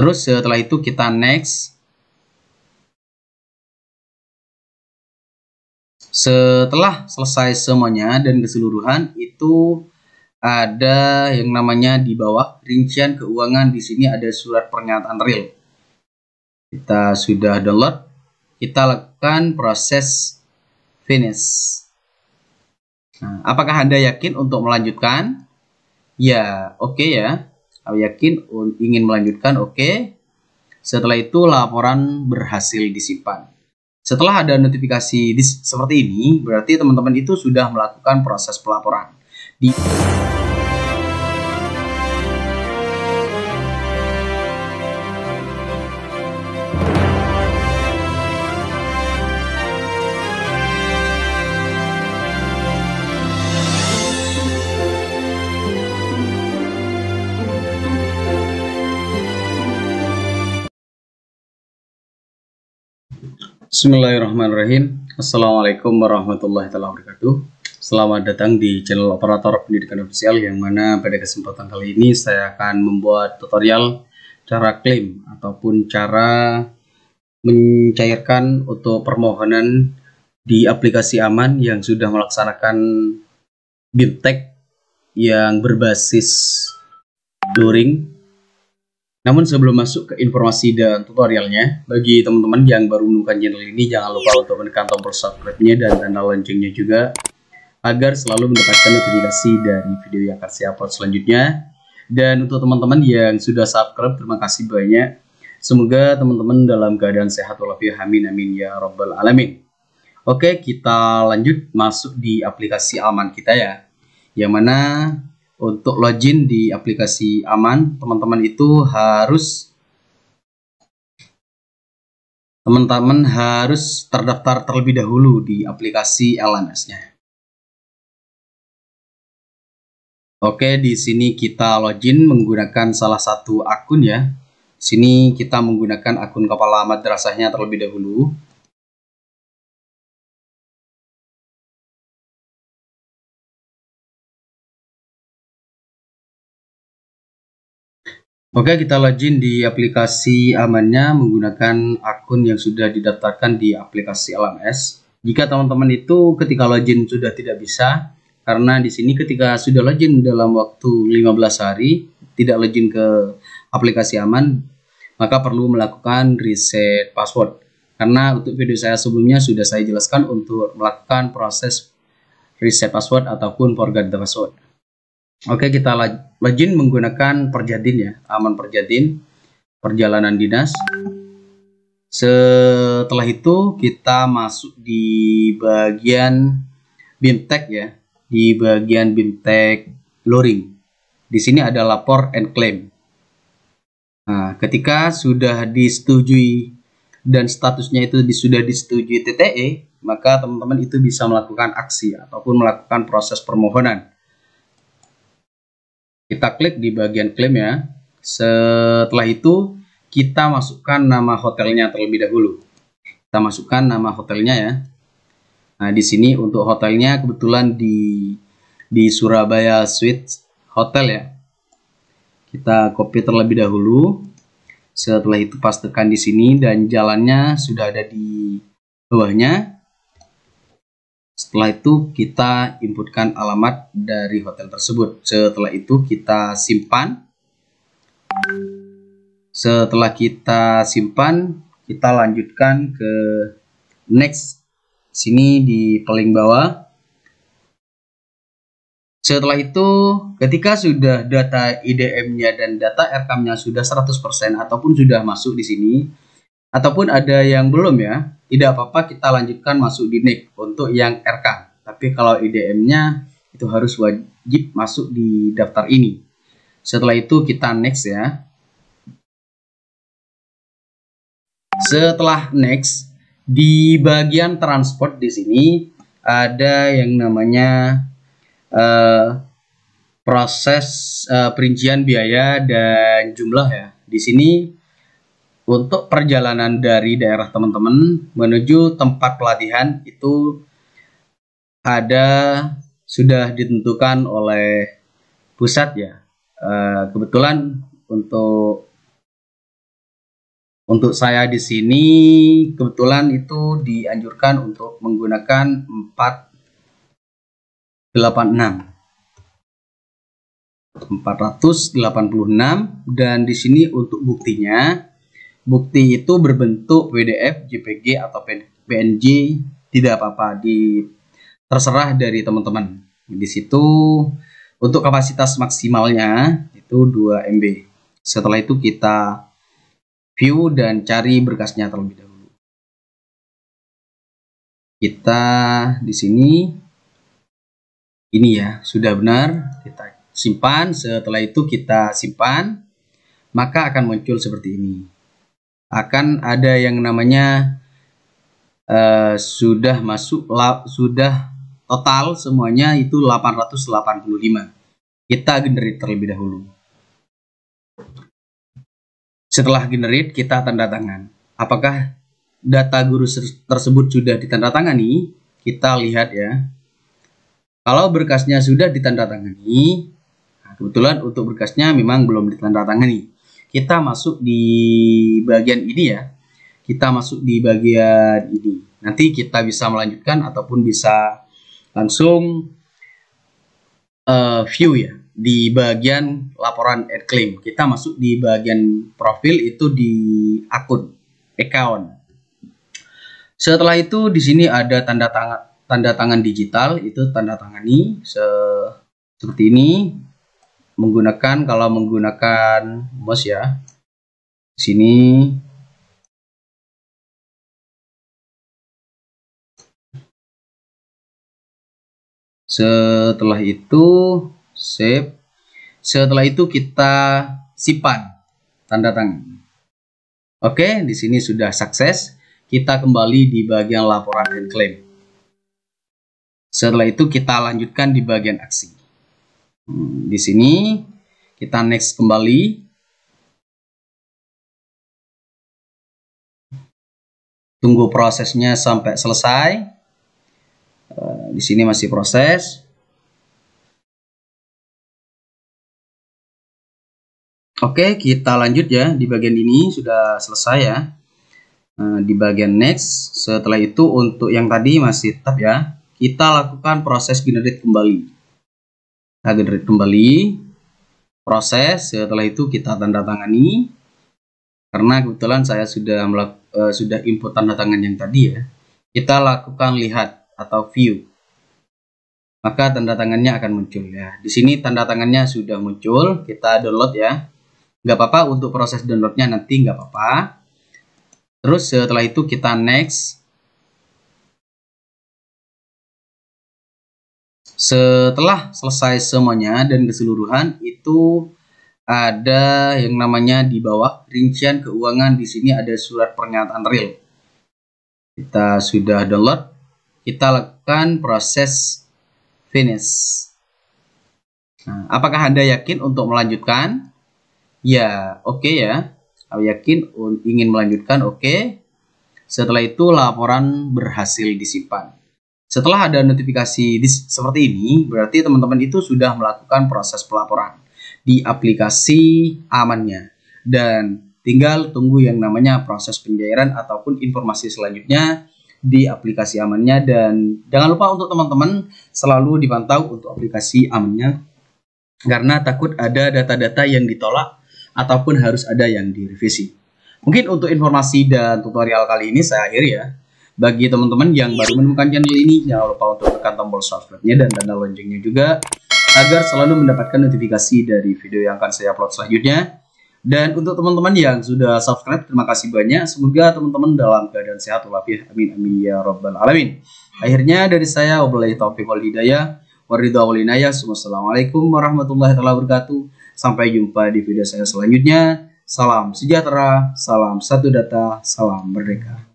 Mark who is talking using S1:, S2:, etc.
S1: Terus setelah itu kita next.
S2: Setelah selesai semuanya dan keseluruhan itu ada yang namanya di bawah rincian keuangan di sini ada surat pernyataan real. Kita sudah download, kita lakukan proses finish. Nah, apakah Anda yakin untuk melanjutkan? Ya, oke okay ya yakin ingin melanjutkan oke okay. setelah itu laporan berhasil disimpan setelah ada notifikasi seperti ini berarti teman-teman itu sudah melakukan proses pelaporan di Bismillahirrahmanirrahim. Assalamualaikum warahmatullahi wabarakatuh. Selamat datang di channel operator pendidikan ofisial yang mana pada kesempatan kali ini saya akan membuat tutorial cara klaim ataupun cara mencairkan untuk permohonan di aplikasi aman yang sudah melaksanakan BIMTEK yang berbasis luring namun sebelum masuk ke informasi dan tutorialnya, bagi teman-teman yang baru menemukan channel ini, jangan lupa untuk menekan tombol subscribe-nya dan tanda loncengnya juga, agar selalu mendapatkan notifikasi dari video yang akan saya upload selanjutnya. Dan untuk teman-teman yang sudah subscribe, terima kasih banyak. Semoga teman-teman dalam keadaan sehat walafiat, amin amin ya robbal alamin. Oke, kita lanjut masuk di aplikasi Aman kita ya. Yang mana untuk login di aplikasi aman teman-teman itu harus teman-teman harus terdaftar
S1: terlebih dahulu di aplikasi LMS-nya.
S2: Oke, di sini kita login menggunakan salah satu akun ya. Sini kita menggunakan akun kepala madrasahnya terlebih dahulu.
S1: Oke, kita login di
S2: aplikasi amannya menggunakan akun yang sudah didaftarkan di aplikasi LMS. Jika teman-teman itu ketika login sudah tidak bisa, karena di sini ketika sudah login dalam waktu 15 hari, tidak login ke aplikasi aman, maka perlu melakukan reset password. Karena untuk video saya sebelumnya sudah saya jelaskan untuk melakukan proses reset password ataupun forget the password. Oke, kita login menggunakan Perjadin ya, aman Perjadin, perjalanan dinas. Setelah itu kita masuk di bagian BIMTEK ya, di bagian BIMTEK Luring. Di sini ada lapor and claim. Nah, ketika sudah disetujui dan statusnya itu sudah disetujui TTE, maka teman-teman itu bisa melakukan aksi ataupun melakukan proses permohonan kita klik di bagian klaim ya. Setelah itu kita masukkan nama hotelnya terlebih dahulu. Kita masukkan nama hotelnya ya. Nah, di sini untuk hotelnya kebetulan di di Surabaya Suite Hotel ya. Kita copy terlebih dahulu. Setelah itu pastikan di sini dan jalannya sudah ada di bawahnya setelah itu kita inputkan alamat dari hotel tersebut. Setelah itu kita simpan. Setelah kita simpan, kita lanjutkan ke next. Sini di paling bawah. Setelah itu, ketika sudah data IDM-nya dan data RKM-nya sudah 100% ataupun sudah masuk di sini, ataupun ada yang belum ya, tidak apa-apa kita lanjutkan masuk di NIC untuk yang RK. Tapi kalau IDM-nya itu harus wajib masuk di daftar ini. Setelah itu kita next ya. Setelah next, di bagian transport di sini ada yang namanya uh, proses uh, perincian biaya dan jumlah ya. Di sini untuk perjalanan dari daerah teman-teman menuju tempat pelatihan itu ada sudah ditentukan oleh pusat ya. Eh, kebetulan untuk untuk saya di sini kebetulan itu dianjurkan untuk menggunakan 486 486 dan di sini untuk buktinya Bukti itu berbentuk PDF, JPG atau PNG, tidak apa-apa di terserah dari teman-teman. Di situ untuk kapasitas maksimalnya itu 2 MB. Setelah itu kita view dan cari berkasnya terlebih dahulu. Kita di sini ini ya, sudah benar, kita simpan, setelah itu kita simpan, maka akan muncul seperti ini akan ada yang namanya uh, sudah masuk la, sudah total semuanya itu 885. Kita generate terlebih dahulu. Setelah generate kita tanda tangan. Apakah data guru tersebut sudah ditandatangani? Kita lihat ya. Kalau berkasnya sudah ditandatangani, nah kebetulan untuk berkasnya memang belum ditandatangani kita masuk di bagian ini ya. Kita masuk di bagian ini. Nanti kita bisa melanjutkan ataupun bisa langsung uh, view ya di bagian laporan ad claim. Kita masuk di bagian profil itu di akun account. Setelah itu di sini ada tanda tangan tanda tangan digital itu tanda tangani se seperti ini menggunakan kalau menggunakan mouse ya
S1: sini setelah itu
S2: save setelah itu kita simpan tanda tangan oke di sini sudah sukses kita kembali di bagian laporan dan klaim setelah itu kita lanjutkan di bagian aksi di sini kita next kembali
S1: tunggu prosesnya sampai selesai eh, di sini masih proses Oke kita lanjut ya di bagian ini
S2: sudah selesai ya eh, di bagian next setelah itu untuk yang tadi masih tetap ya kita lakukan proses generate kembali kita generate kembali proses setelah itu kita tanda tangani karena kebetulan saya sudah melakukan e, eh, sudah input tanda tangan yang tadi ya kita lakukan lihat atau view maka tanda tangannya akan muncul ya di sini tanda tangannya sudah muncul kita download ya nggak apa-apa untuk proses downloadnya nanti nggak apa-apa terus setelah itu kita next
S1: Setelah selesai semuanya
S2: dan keseluruhan itu ada yang namanya di bawah rincian keuangan di sini ada surat pernyataan real. Kita sudah download, kita lakukan proses finish. Nah, apakah Anda yakin untuk melanjutkan? Ya, oke okay ya. Aku yakin ingin melanjutkan, oke. Okay. Setelah itu laporan berhasil disimpan. Setelah ada notifikasi seperti ini, berarti teman-teman itu sudah melakukan proses pelaporan di aplikasi amannya. Dan tinggal tunggu yang namanya proses pencairan ataupun informasi selanjutnya di aplikasi amannya. Dan jangan lupa untuk teman-teman selalu dipantau untuk aplikasi amannya. Karena takut ada data-data yang ditolak ataupun harus ada yang direvisi. Mungkin untuk informasi dan tutorial kali ini saya akhiri ya bagi teman-teman yang baru menemukan channel ini jangan lupa untuk tekan tombol subscribe-nya dan tanda loncengnya juga agar selalu mendapatkan notifikasi dari video yang akan saya upload selanjutnya. Dan untuk teman-teman yang sudah subscribe, terima kasih banyak. Semoga teman-teman dalam keadaan sehat walafiat. Amin amin ya robbal alamin. Akhirnya dari saya wabillahi taufiq wal hidayah. Wassalamualaikum warahmatullahi wabarakatuh. Sampai jumpa di video saya selanjutnya. Salam sejahtera,
S1: salam satu data, salam merdeka.